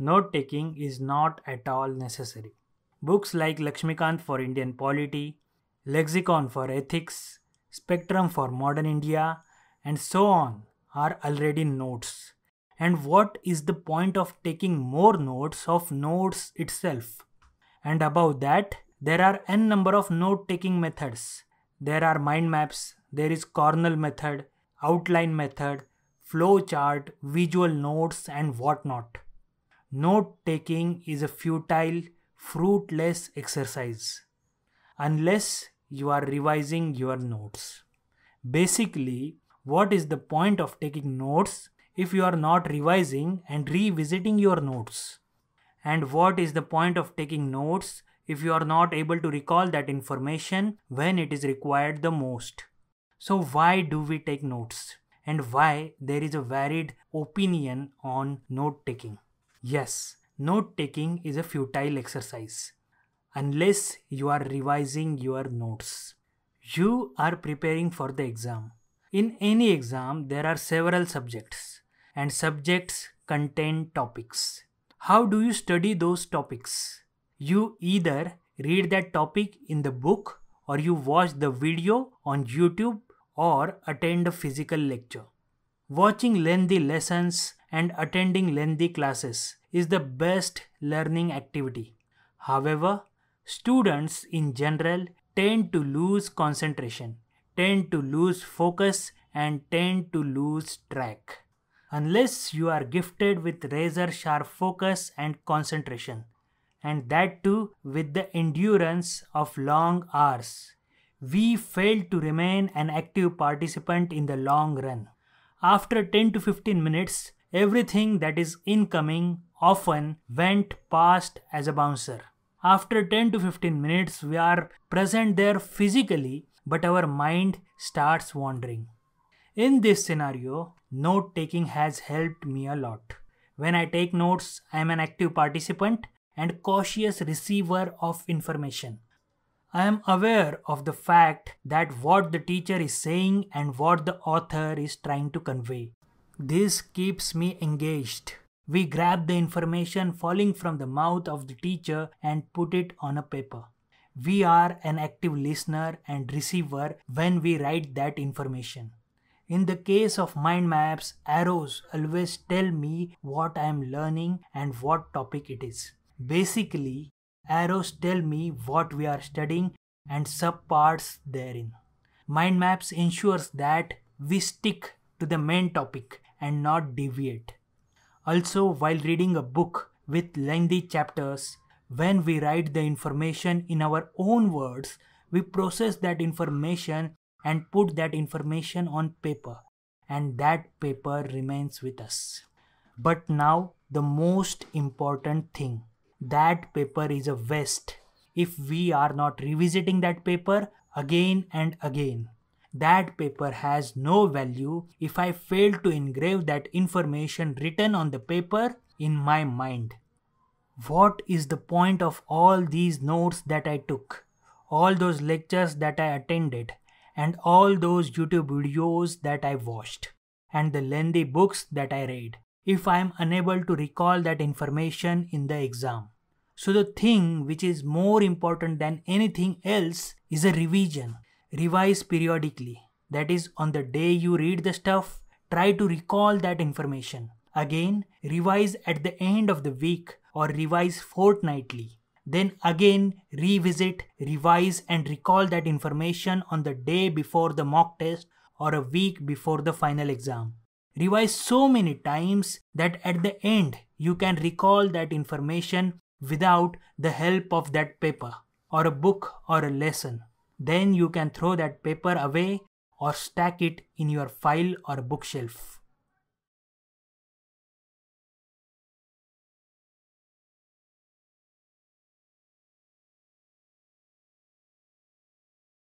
note taking is not at all necessary. Books like Lakshmikant for Indian Polity, Lexicon for Ethics, Spectrum for Modern India, and so on are already notes. And what is the point of taking more notes of notes itself? And above that, there are n number of note taking methods. There are mind maps, there is Cornell method, outline method, flow chart, visual notes, and whatnot. Note taking is a futile, fruitless exercise unless you are revising your notes. Basically, what is the point of taking notes if you are not revising and revisiting your notes? And what is the point of taking notes if you are not able to recall that information when it is required the most? So, why do we take notes? And why there is a varied opinion on note taking? Yes, note taking is a futile exercise unless you are revising your notes. You are preparing for the exam. In any exam, there are several subjects, and subjects contain topics. How do you study those topics? You either read that topic in the book, or you watch the video on YouTube, or attend a physical lecture. Watching lengthy lessons and attending lengthy classes is the best learning activity. However, students in general tend to lose concentration, tend to lose focus, and tend to lose track. Unless you are gifted with razor sharp focus and concentration, and that too with the endurance of long hours, we fail to remain an active participant in the long run. After 10 to 15 minutes, everything that is incoming often went past as a bouncer. After 10 to 15 minutes, we are present there physically, but our mind starts wandering. In this scenario, note taking has helped me a lot. When I take notes, I am an active participant and cautious receiver of information. I am aware of the fact that what the teacher is saying and what the author is trying to convey. This keeps me engaged. We grab the information falling from the mouth of the teacher and put it on a paper. We are an active listener and receiver when we write that information. In the case of mind maps, arrows always tell me what I am learning and what topic it is. Basically, arrows tell me what we are studying and subparts therein. Mind maps ensures that we stick to the main topic and not deviate. Also, while reading a book with lengthy chapters, when we write the information in our own words, we process that information and put that information on paper, and that paper remains with us. But now, the most important thing that paper is a waste if we are not revisiting that paper again and again that paper has no value if I fail to engrave that information written on the paper in my mind. What is the point of all these notes that I took, all those lectures that I attended, and all those YouTube videos that I watched, and the lengthy books that I read, if I am unable to recall that information in the exam? So, the thing which is more important than anything else is a revision revise periodically. That is, on the day you read the stuff, try to recall that information. Again, revise at the end of the week or revise fortnightly. Then again, revisit, revise, and recall that information on the day before the mock test or a week before the final exam. Revise so many times that at the end you can recall that information without the help of that paper or a book or a lesson. Then you can throw that paper away or stack it in your file or bookshelf.